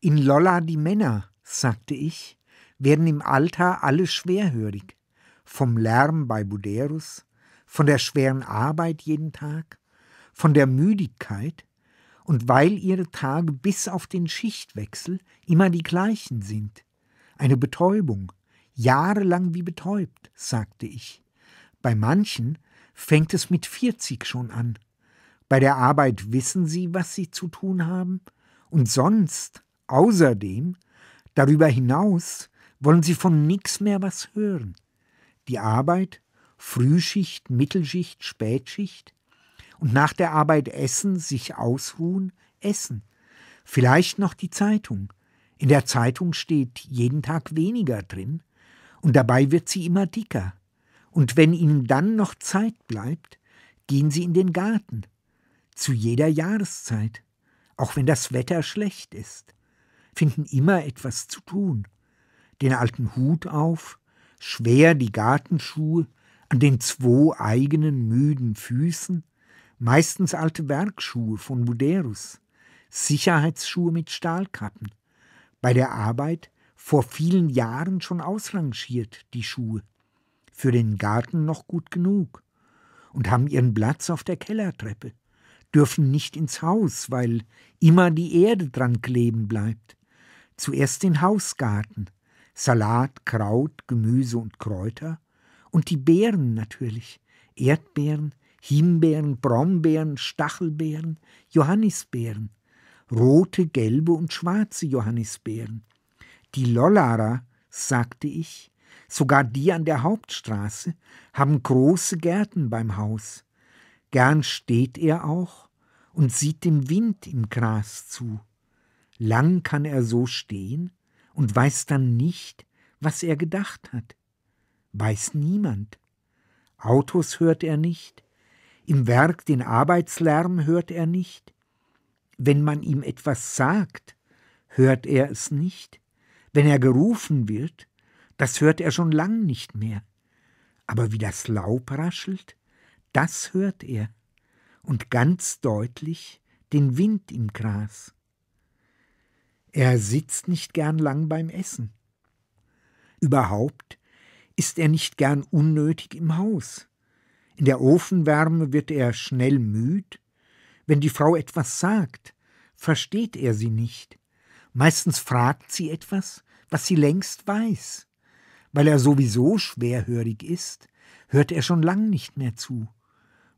In Lolla die Männer, sagte ich, werden im Alter alle schwerhörig. Vom Lärm bei Buderus, von der schweren Arbeit jeden Tag, von der Müdigkeit und weil ihre Tage bis auf den Schichtwechsel immer die gleichen sind. Eine Betäubung, jahrelang wie betäubt, sagte ich. Bei manchen fängt es mit 40 schon an. Bei der Arbeit wissen sie, was sie zu tun haben, und sonst Außerdem, darüber hinaus, wollen sie von nichts mehr was hören. Die Arbeit, Frühschicht, Mittelschicht, Spätschicht und nach der Arbeit essen, sich ausruhen, essen. Vielleicht noch die Zeitung. In der Zeitung steht jeden Tag weniger drin und dabei wird sie immer dicker. Und wenn ihnen dann noch Zeit bleibt, gehen sie in den Garten. Zu jeder Jahreszeit, auch wenn das Wetter schlecht ist finden immer etwas zu tun. Den alten Hut auf, schwer die Gartenschuhe, an den zwei eigenen müden Füßen, meistens alte Werkschuhe von Buderus, Sicherheitsschuhe mit Stahlkappen. Bei der Arbeit vor vielen Jahren schon ausrangiert, die Schuhe. Für den Garten noch gut genug. Und haben ihren Platz auf der Kellertreppe. Dürfen nicht ins Haus, weil immer die Erde dran kleben bleibt. Zuerst den Hausgarten, Salat, Kraut, Gemüse und Kräuter und die Beeren natürlich, Erdbeeren, Himbeeren, Brombeeren, Stachelbeeren, Johannisbeeren, rote, gelbe und schwarze Johannisbeeren. Die Lollara, sagte ich, sogar die an der Hauptstraße, haben große Gärten beim Haus. Gern steht er auch und sieht dem Wind im Gras zu. Lang kann er so stehen und weiß dann nicht, was er gedacht hat. Weiß niemand. Autos hört er nicht, im Werk den Arbeitslärm hört er nicht. Wenn man ihm etwas sagt, hört er es nicht. Wenn er gerufen wird, das hört er schon lang nicht mehr. Aber wie das Laub raschelt, das hört er. Und ganz deutlich den Wind im Gras. Er sitzt nicht gern lang beim Essen. Überhaupt ist er nicht gern unnötig im Haus. In der Ofenwärme wird er schnell müd. Wenn die Frau etwas sagt, versteht er sie nicht. Meistens fragt sie etwas, was sie längst weiß. Weil er sowieso schwerhörig ist, hört er schon lang nicht mehr zu.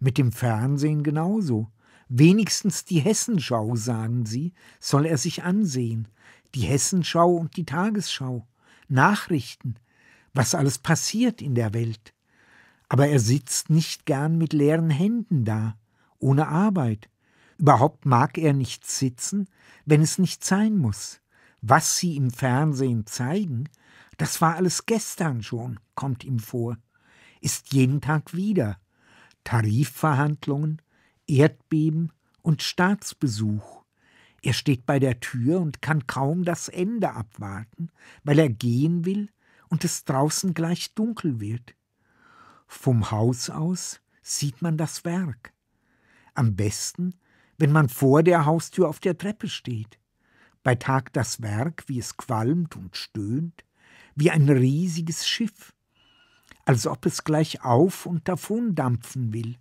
Mit dem Fernsehen genauso. Wenigstens die Hessenschau, sagen sie, soll er sich ansehen. Die Hessenschau und die Tagesschau. Nachrichten. Was alles passiert in der Welt. Aber er sitzt nicht gern mit leeren Händen da, ohne Arbeit. Überhaupt mag er nicht sitzen, wenn es nicht sein muss. Was sie im Fernsehen zeigen, das war alles gestern schon, kommt ihm vor. Ist jeden Tag wieder. Tarifverhandlungen, Erdbeben und Staatsbesuch. Er steht bei der Tür und kann kaum das Ende abwarten, weil er gehen will und es draußen gleich dunkel wird. Vom Haus aus sieht man das Werk. Am besten, wenn man vor der Haustür auf der Treppe steht. Bei Tag das Werk, wie es qualmt und stöhnt, wie ein riesiges Schiff, als ob es gleich auf und davon dampfen will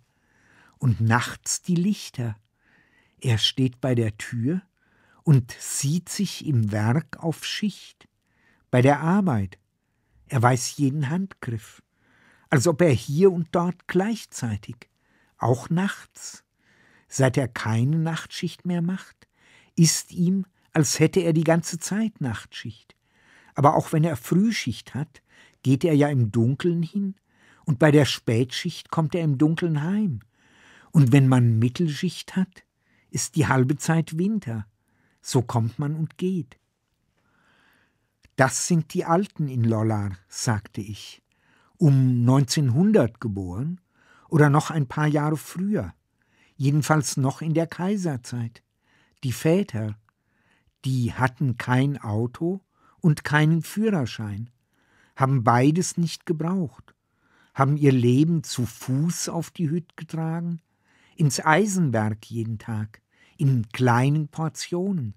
und nachts die Lichter. Er steht bei der Tür und sieht sich im Werk auf Schicht, bei der Arbeit. Er weiß jeden Handgriff, als ob er hier und dort gleichzeitig, auch nachts, seit er keine Nachtschicht mehr macht, ist ihm, als hätte er die ganze Zeit Nachtschicht. Aber auch wenn er Frühschicht hat, geht er ja im Dunkeln hin, und bei der Spätschicht kommt er im Dunkeln heim. Und wenn man Mittelschicht hat, ist die halbe Zeit Winter. So kommt man und geht. Das sind die Alten in Lollar, sagte ich. Um 1900 geboren oder noch ein paar Jahre früher. Jedenfalls noch in der Kaiserzeit. Die Väter, die hatten kein Auto und keinen Führerschein, haben beides nicht gebraucht, haben ihr Leben zu Fuß auf die Hütte getragen, ins Eisenwerk jeden Tag, in kleinen Portionen.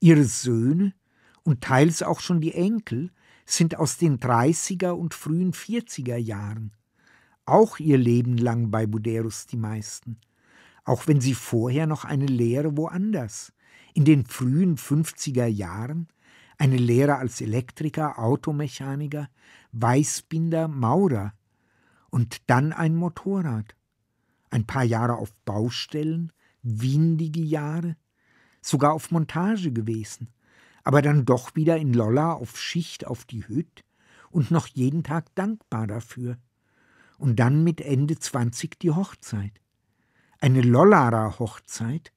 Ihre Söhne und teils auch schon die Enkel sind aus den 30er und frühen 40er Jahren. Auch ihr Leben lang bei Buderus die meisten. Auch wenn sie vorher noch eine Lehre woanders, in den frühen 50er Jahren, eine Lehre als Elektriker, Automechaniker, Weißbinder, Maurer und dann ein Motorrad ein paar Jahre auf Baustellen, windige Jahre, sogar auf Montage gewesen, aber dann doch wieder in Lolla auf Schicht auf die Hütte und noch jeden Tag dankbar dafür. Und dann mit Ende 20 die Hochzeit. Eine lollara Hochzeit,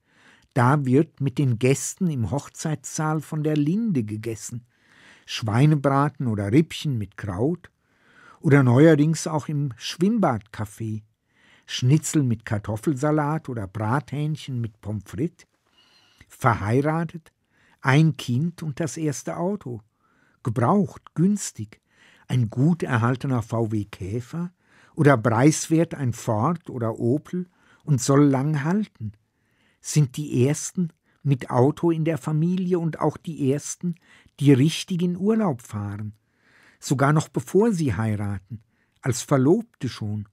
da wird mit den Gästen im Hochzeitssaal von der Linde gegessen. Schweinebraten oder Rippchen mit Kraut oder neuerdings auch im Schwimmbadcafé Schnitzel mit Kartoffelsalat oder Brathähnchen mit Pommes frites, verheiratet, ein Kind und das erste Auto, gebraucht, günstig, ein gut erhaltener VW Käfer oder preiswert ein Ford oder Opel und soll lang halten, sind die ersten mit Auto in der Familie und auch die ersten, die richtig in Urlaub fahren, sogar noch bevor sie heiraten, als Verlobte schon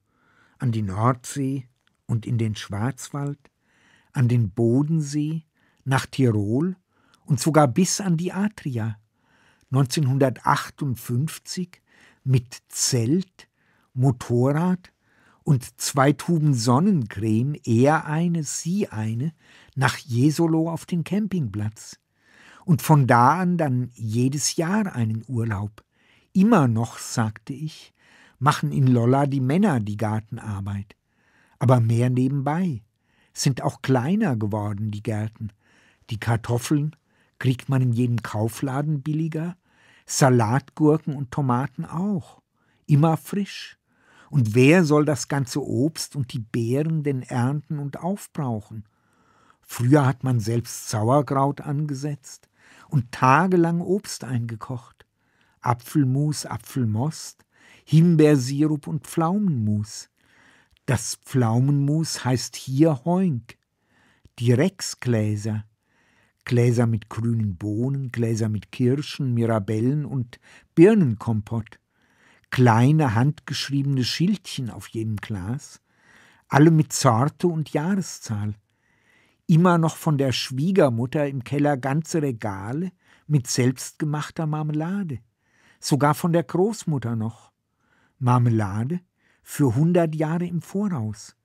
an die Nordsee und in den Schwarzwald, an den Bodensee, nach Tirol und sogar bis an die Adria. 1958 mit Zelt, Motorrad und zwei Tuben Sonnencreme, er eine, sie eine, nach Jesolo auf den Campingplatz. Und von da an dann jedes Jahr einen Urlaub. Immer noch, sagte ich, machen in Lolla die Männer die Gartenarbeit. Aber mehr nebenbei. Sind auch kleiner geworden, die Gärten. Die Kartoffeln kriegt man in jedem Kaufladen billiger, Salatgurken und Tomaten auch. Immer frisch. Und wer soll das ganze Obst und die Beeren denn ernten und aufbrauchen? Früher hat man selbst Sauerkraut angesetzt und tagelang Obst eingekocht. Apfelmus, Apfelmost, Himbeersirup und Pflaumenmus. Das Pflaumenmus heißt hier Heunk. Die Rexgläser. Gläser mit grünen Bohnen, Gläser mit Kirschen, Mirabellen und Birnenkompott. Kleine handgeschriebene Schildchen auf jedem Glas, alle mit Sorte und Jahreszahl. Immer noch von der Schwiegermutter im Keller ganze Regale mit selbstgemachter Marmelade, sogar von der Großmutter noch. Marmelade für 100 Jahre im Voraus.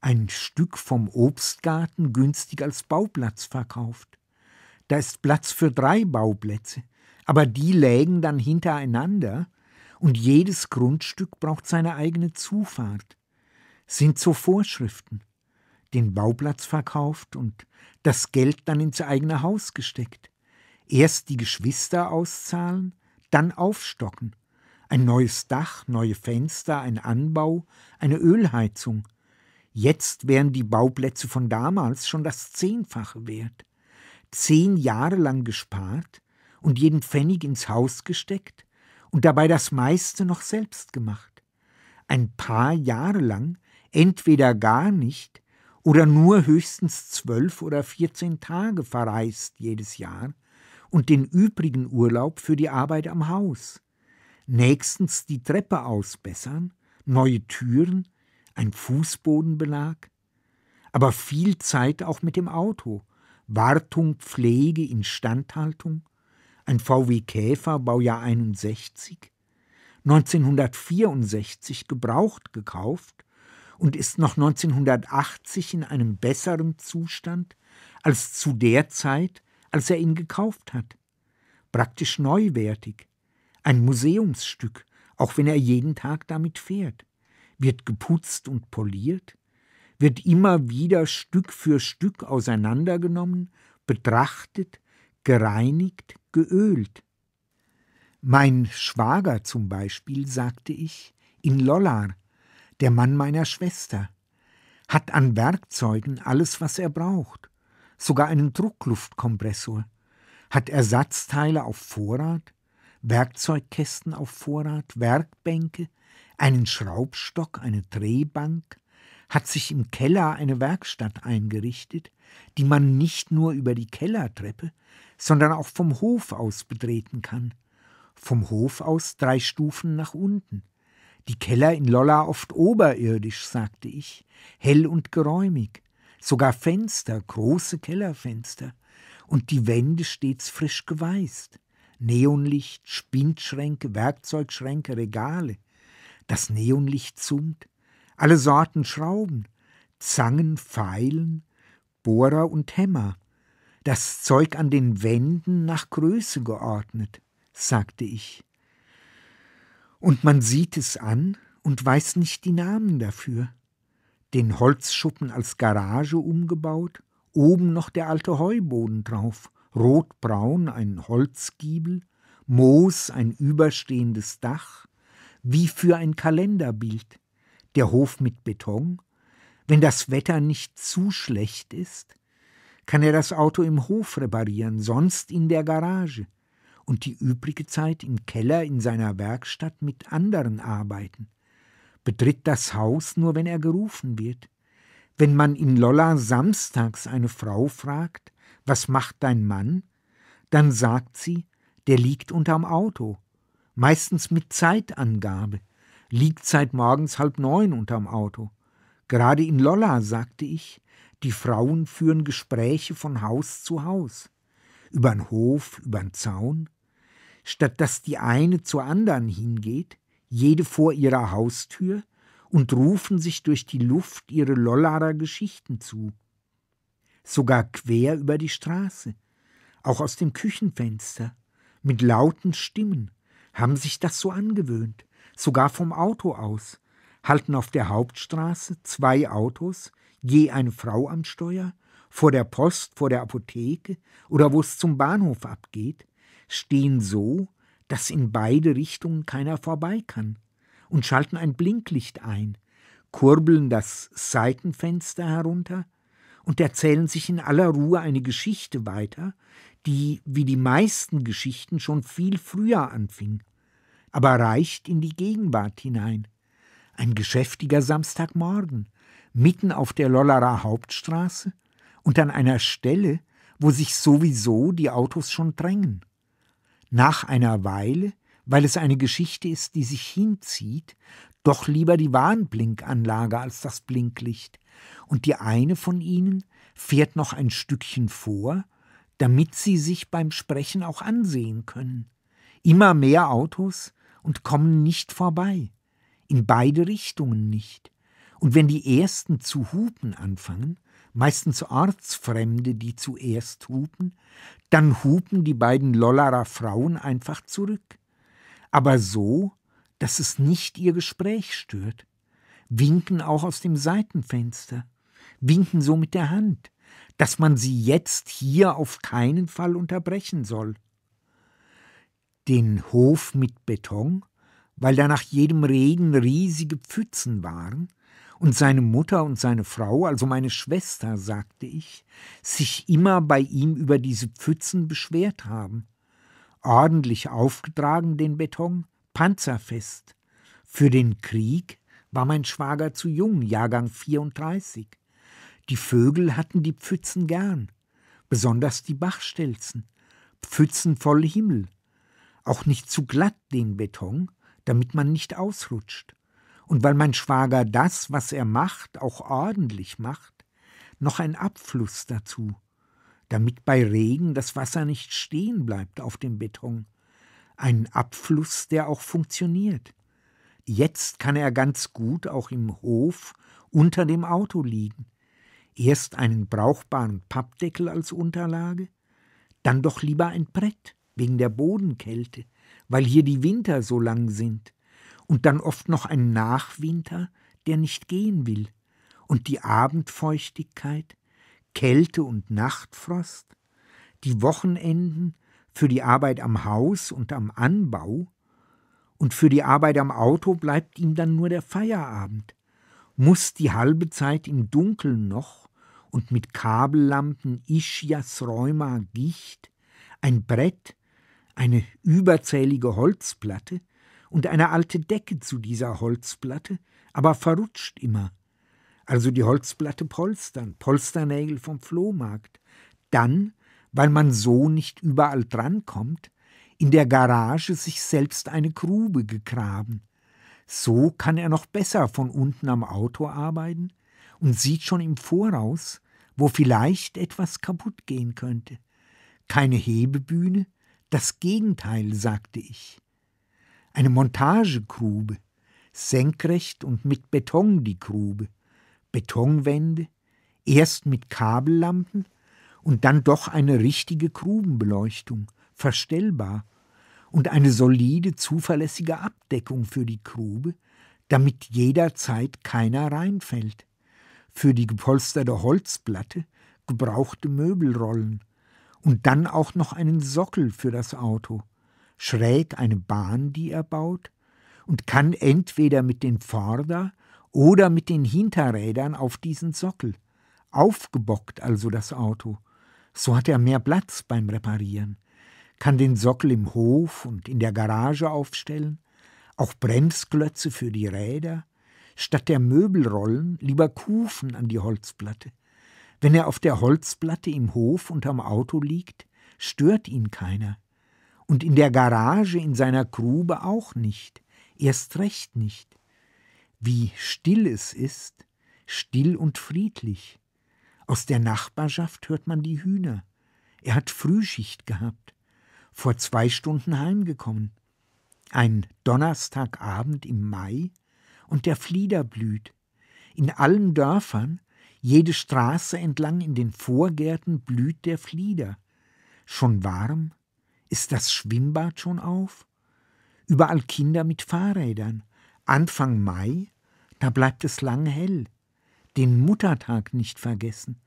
Ein Stück vom Obstgarten günstig als Bauplatz verkauft. Da ist Platz für drei Bauplätze, aber die lägen dann hintereinander und jedes Grundstück braucht seine eigene Zufahrt. Sind so Vorschriften. Den Bauplatz verkauft und das Geld dann ins eigene Haus gesteckt. Erst die Geschwister auszahlen, dann aufstocken. Ein neues Dach, neue Fenster, ein Anbau, eine Ölheizung. Jetzt wären die Bauplätze von damals schon das Zehnfache wert. Zehn Jahre lang gespart und jeden Pfennig ins Haus gesteckt und dabei das meiste noch selbst gemacht. Ein paar Jahre lang entweder gar nicht oder nur höchstens zwölf oder vierzehn Tage verreist jedes Jahr und den übrigen Urlaub für die Arbeit am Haus nächstens die Treppe ausbessern, neue Türen, ein Fußbodenbelag, aber viel Zeit auch mit dem Auto, Wartung, Pflege, Instandhaltung, ein VW Käfer, Baujahr 61, 1964 gebraucht gekauft und ist noch 1980 in einem besseren Zustand als zu der Zeit, als er ihn gekauft hat. Praktisch neuwertig, ein Museumsstück, auch wenn er jeden Tag damit fährt, wird geputzt und poliert, wird immer wieder Stück für Stück auseinandergenommen, betrachtet, gereinigt, geölt. Mein Schwager zum Beispiel, sagte ich, in Lollar, der Mann meiner Schwester, hat an Werkzeugen alles, was er braucht, sogar einen Druckluftkompressor, hat Ersatzteile auf Vorrat, Werkzeugkästen auf Vorrat, Werkbänke, einen Schraubstock, eine Drehbank, hat sich im Keller eine Werkstatt eingerichtet, die man nicht nur über die Kellertreppe, sondern auch vom Hof aus betreten kann. Vom Hof aus drei Stufen nach unten. Die Keller in Lolla oft oberirdisch, sagte ich, hell und geräumig, sogar Fenster, große Kellerfenster, und die Wände stets frisch geweißt. Neonlicht, Spindschränke, Werkzeugschränke, Regale. Das Neonlicht zoomt. Alle Sorten Schrauben, Zangen, Pfeilen, Bohrer und Hämmer. Das Zeug an den Wänden nach Größe geordnet, sagte ich. Und man sieht es an und weiß nicht die Namen dafür. Den Holzschuppen als Garage umgebaut, oben noch der alte Heuboden drauf rotbraun ein Holzgiebel, Moos ein überstehendes Dach, wie für ein Kalenderbild, der Hof mit Beton, wenn das Wetter nicht zu schlecht ist, kann er das Auto im Hof reparieren, sonst in der Garage und die übrige Zeit im Keller in seiner Werkstatt mit anderen arbeiten, betritt das Haus nur, wenn er gerufen wird. Wenn man in Lolla samstags eine Frau fragt, was macht dein Mann? Dann sagt sie, der liegt unterm Auto, meistens mit Zeitangabe, liegt seit morgens halb neun unterm Auto. Gerade in Lolla, sagte ich, die Frauen führen Gespräche von Haus zu Haus, übern Hof, übern Zaun. Statt dass die eine zur anderen hingeht, jede vor ihrer Haustür, und rufen sich durch die Luft ihre Lollarer Geschichten zu sogar quer über die Straße, auch aus dem Küchenfenster, mit lauten Stimmen, haben sich das so angewöhnt, sogar vom Auto aus, halten auf der Hauptstraße zwei Autos, je eine Frau am Steuer, vor der Post, vor der Apotheke oder wo es zum Bahnhof abgeht, stehen so, dass in beide Richtungen keiner vorbei kann, und schalten ein Blinklicht ein, kurbeln das Seitenfenster herunter, und erzählen sich in aller Ruhe eine Geschichte weiter, die, wie die meisten Geschichten, schon viel früher anfing, aber reicht in die Gegenwart hinein. Ein geschäftiger Samstagmorgen, mitten auf der Lollerer Hauptstraße und an einer Stelle, wo sich sowieso die Autos schon drängen. Nach einer Weile, weil es eine Geschichte ist, die sich hinzieht, doch lieber die Warnblinkanlage als das Blinklicht, und die eine von ihnen fährt noch ein Stückchen vor, damit sie sich beim Sprechen auch ansehen können. Immer mehr Autos und kommen nicht vorbei, in beide Richtungen nicht. Und wenn die ersten zu hupen anfangen, meistens Ortsfremde, die zuerst hupen, dann hupen die beiden Lollerer Frauen einfach zurück. Aber so dass es nicht ihr Gespräch stört, winken auch aus dem Seitenfenster, winken so mit der Hand, dass man sie jetzt hier auf keinen Fall unterbrechen soll. Den Hof mit Beton, weil da nach jedem Regen riesige Pfützen waren, und seine Mutter und seine Frau, also meine Schwester, sagte ich, sich immer bei ihm über diese Pfützen beschwert haben. Ordentlich aufgetragen den Beton, panzerfest. Für den Krieg war mein Schwager zu jung, Jahrgang 34. Die Vögel hatten die Pfützen gern, besonders die Bachstelzen, Pfützen voll Himmel. Auch nicht zu glatt den Beton, damit man nicht ausrutscht. Und weil mein Schwager das, was er macht, auch ordentlich macht, noch ein Abfluss dazu, damit bei Regen das Wasser nicht stehen bleibt auf dem Beton einen Abfluss, der auch funktioniert. Jetzt kann er ganz gut auch im Hof unter dem Auto liegen. Erst einen brauchbaren Pappdeckel als Unterlage, dann doch lieber ein Brett wegen der Bodenkälte, weil hier die Winter so lang sind, und dann oft noch ein Nachwinter, der nicht gehen will, und die Abendfeuchtigkeit, Kälte und Nachtfrost, die Wochenenden, für die Arbeit am Haus und am Anbau, und für die Arbeit am Auto bleibt ihm dann nur der Feierabend, muss die halbe Zeit im Dunkeln noch und mit Kabellampen Ischias Rheuma Gicht, ein Brett, eine überzählige Holzplatte und eine alte Decke zu dieser Holzplatte, aber verrutscht immer. Also die Holzplatte polstern, Polsternägel vom Flohmarkt. Dann weil man so nicht überall drankommt, in der Garage sich selbst eine Grube gegraben. So kann er noch besser von unten am Auto arbeiten und sieht schon im Voraus, wo vielleicht etwas kaputt gehen könnte. Keine Hebebühne, das Gegenteil, sagte ich. Eine Montagegrube, senkrecht und mit Beton die Grube, Betonwände, erst mit Kabellampen, und dann doch eine richtige Grubenbeleuchtung, verstellbar, und eine solide, zuverlässige Abdeckung für die Grube, damit jederzeit keiner reinfällt. Für die gepolsterte Holzplatte gebrauchte Möbelrollen und dann auch noch einen Sockel für das Auto, schräg eine Bahn, die er baut, und kann entweder mit den Vorder- oder mit den Hinterrädern auf diesen Sockel. Aufgebockt also das Auto, so hat er mehr Platz beim Reparieren, kann den Sockel im Hof und in der Garage aufstellen, auch Bremsklötze für die Räder, statt der Möbelrollen lieber Kufen an die Holzplatte. Wenn er auf der Holzplatte im Hof unterm Auto liegt, stört ihn keiner. Und in der Garage, in seiner Grube auch nicht, erst recht nicht. Wie still es ist, still und friedlich, aus der Nachbarschaft hört man die Hühner. Er hat Frühschicht gehabt, vor zwei Stunden heimgekommen. Ein Donnerstagabend im Mai und der Flieder blüht. In allen Dörfern, jede Straße entlang in den Vorgärten blüht der Flieder. Schon warm? Ist das Schwimmbad schon auf? Überall Kinder mit Fahrrädern. Anfang Mai? Da bleibt es lang hell den Muttertag nicht vergessen.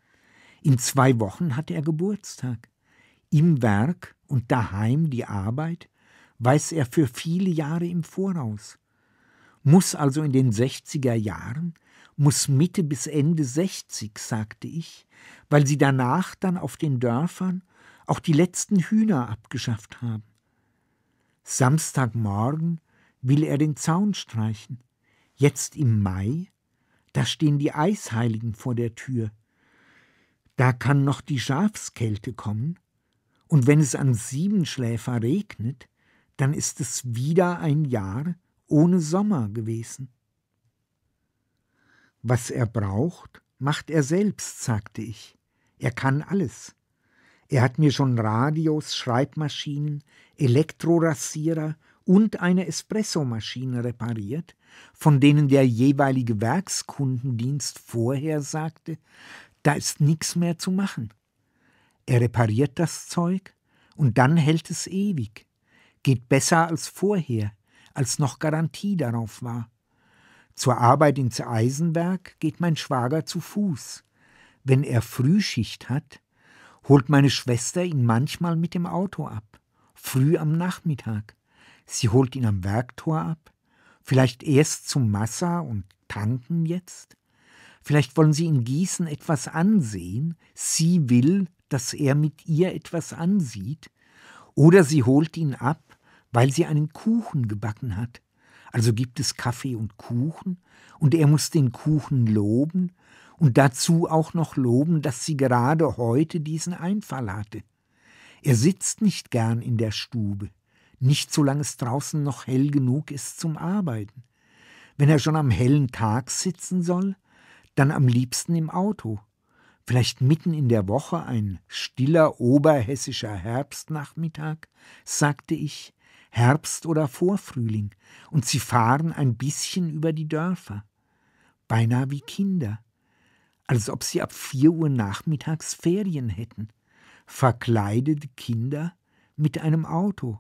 In zwei Wochen hat er Geburtstag. Im Werk und daheim die Arbeit weiß er für viele Jahre im Voraus. Muss also in den 60er Jahren, muss Mitte bis Ende 60, sagte ich, weil sie danach dann auf den Dörfern auch die letzten Hühner abgeschafft haben. Samstagmorgen will er den Zaun streichen. Jetzt im Mai da stehen die Eisheiligen vor der Tür. Da kann noch die Schafskälte kommen. Und wenn es an Siebenschläfer regnet, dann ist es wieder ein Jahr ohne Sommer gewesen. Was er braucht, macht er selbst, sagte ich. Er kann alles. Er hat mir schon Radios, Schreibmaschinen, Elektrorassierer und eine Espressomaschine repariert, von denen der jeweilige Werkskundendienst vorher sagte, da ist nichts mehr zu machen. Er repariert das Zeug und dann hält es ewig. Geht besser als vorher, als noch Garantie darauf war. Zur Arbeit ins Eisenwerk geht mein Schwager zu Fuß. Wenn er Frühschicht hat, holt meine Schwester ihn manchmal mit dem Auto ab, früh am Nachmittag. Sie holt ihn am Werktor ab? Vielleicht erst zum Massa und tanken jetzt? Vielleicht wollen sie in Gießen etwas ansehen. Sie will, dass er mit ihr etwas ansieht. Oder sie holt ihn ab, weil sie einen Kuchen gebacken hat. Also gibt es Kaffee und Kuchen, und er muss den Kuchen loben und dazu auch noch loben, dass sie gerade heute diesen Einfall hatte. Er sitzt nicht gern in der Stube nicht solange es draußen noch hell genug ist zum Arbeiten. Wenn er schon am hellen Tag sitzen soll, dann am liebsten im Auto. Vielleicht mitten in der Woche ein stiller oberhessischer Herbstnachmittag, sagte ich, Herbst oder Vorfrühling, und sie fahren ein bisschen über die Dörfer. Beinahe wie Kinder, als ob sie ab vier Uhr nachmittags Ferien hätten. Verkleidete Kinder mit einem Auto.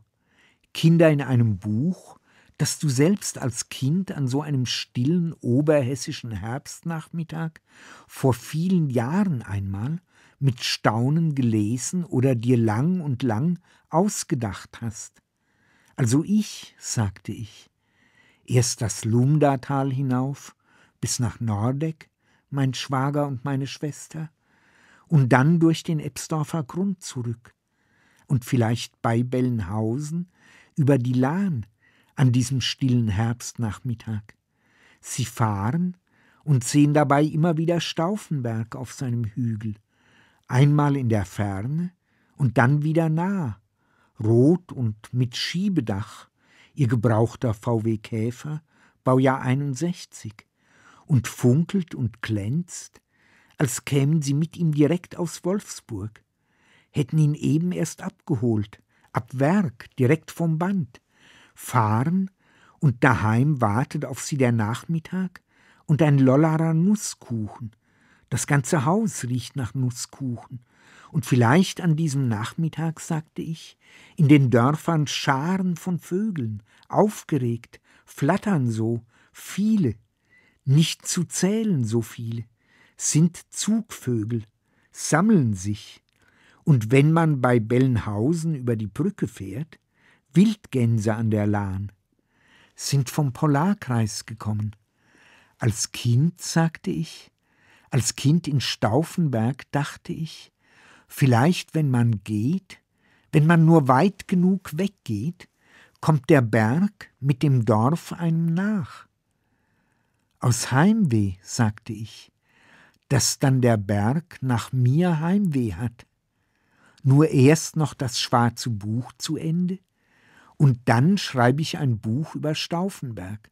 Kinder in einem Buch, das du selbst als Kind an so einem stillen oberhessischen Herbstnachmittag vor vielen Jahren einmal mit Staunen gelesen oder dir lang und lang ausgedacht hast. Also ich, sagte ich, erst das Lumdatal hinauf, bis nach Nordeck, mein Schwager und meine Schwester, und dann durch den Ebsdorfer Grund zurück, und vielleicht bei Bellenhausen über die Lahn an diesem stillen Herbstnachmittag. Sie fahren und sehen dabei immer wieder Stauffenberg auf seinem Hügel, einmal in der Ferne und dann wieder nah, rot und mit Schiebedach, ihr gebrauchter VW Käfer, Baujahr 61, und funkelt und glänzt, als kämen sie mit ihm direkt aus Wolfsburg, hätten ihn eben erst abgeholt, ab Werk, direkt vom Band, fahren und daheim wartet auf sie der Nachmittag und ein Lollerer Nusskuchen. Das ganze Haus riecht nach Nusskuchen. Und vielleicht an diesem Nachmittag, sagte ich, in den Dörfern Scharen von Vögeln, aufgeregt, flattern so, viele, nicht zu zählen so viele, sind Zugvögel, sammeln sich, und wenn man bei Bellenhausen über die Brücke fährt, Wildgänse an der Lahn sind vom Polarkreis gekommen. Als Kind, sagte ich, als Kind in Stauffenberg dachte ich, vielleicht wenn man geht, wenn man nur weit genug weggeht, kommt der Berg mit dem Dorf einem nach. Aus Heimweh, sagte ich, dass dann der Berg nach mir Heimweh hat nur erst noch das schwarze Buch zu Ende? Und dann schreibe ich ein Buch über Stauffenberg.